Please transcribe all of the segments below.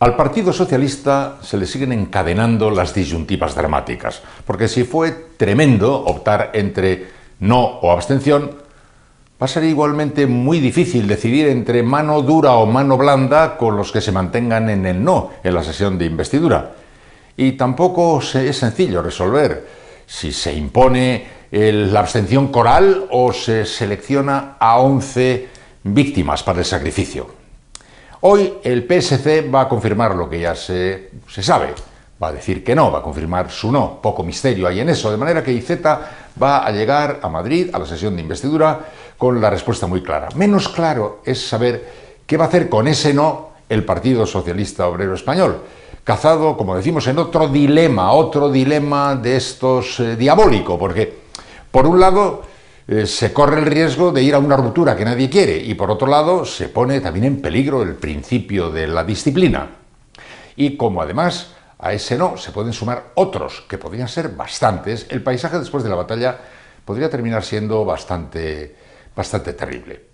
Al Partido Socialista se le siguen encadenando las disyuntivas dramáticas, porque si fue tremendo optar entre no o abstención, va a ser igualmente muy difícil decidir entre mano dura o mano blanda con los que se mantengan en el no en la sesión de investidura. Y tampoco es sencillo resolver si se impone la abstención coral o se selecciona a 11 víctimas para el sacrificio. Hoy el PSC va a confirmar lo que ya se, se sabe. Va a decir que no, va a confirmar su no. Poco misterio hay en eso. De manera que IZ va a llegar a Madrid a la sesión de investidura con la respuesta muy clara. Menos claro es saber qué va a hacer con ese no el Partido Socialista Obrero Español cazado, como decimos, en otro dilema, otro dilema de estos diabólicos, eh, diabólico, porque por un lado eh, se corre el riesgo de ir a una ruptura que nadie quiere y por otro lado se pone también en peligro el principio de la disciplina. Y como además a ese no se pueden sumar otros, que podrían ser bastantes, el paisaje después de la batalla podría terminar siendo bastante, bastante terrible.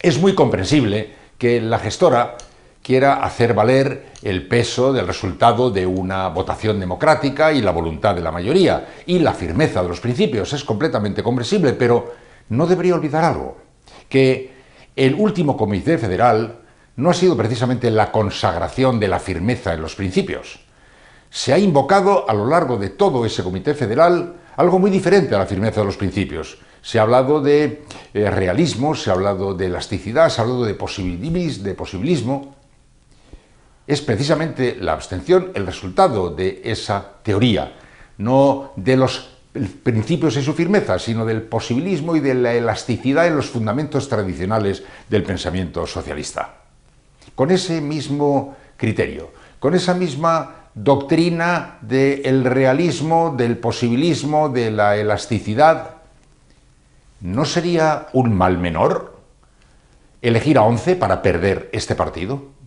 Es muy comprensible que la gestora quiera hacer valer el peso del resultado de una votación democrática y la voluntad de la mayoría y la firmeza de los principios. Es completamente comprensible, pero no debería olvidar algo, que el último comité federal no ha sido precisamente la consagración de la firmeza en los principios. Se ha invocado a lo largo de todo ese comité federal algo muy diferente a la firmeza de los principios. Se ha hablado de eh, realismo, se ha hablado de elasticidad, se ha hablado de, de posibilismo, es precisamente la abstención el resultado de esa teoría, no de los principios y su firmeza, sino del posibilismo y de la elasticidad en los fundamentos tradicionales del pensamiento socialista. Con ese mismo criterio, con esa misma doctrina del realismo, del posibilismo, de la elasticidad, ¿no sería un mal menor elegir a 11 para perder este partido?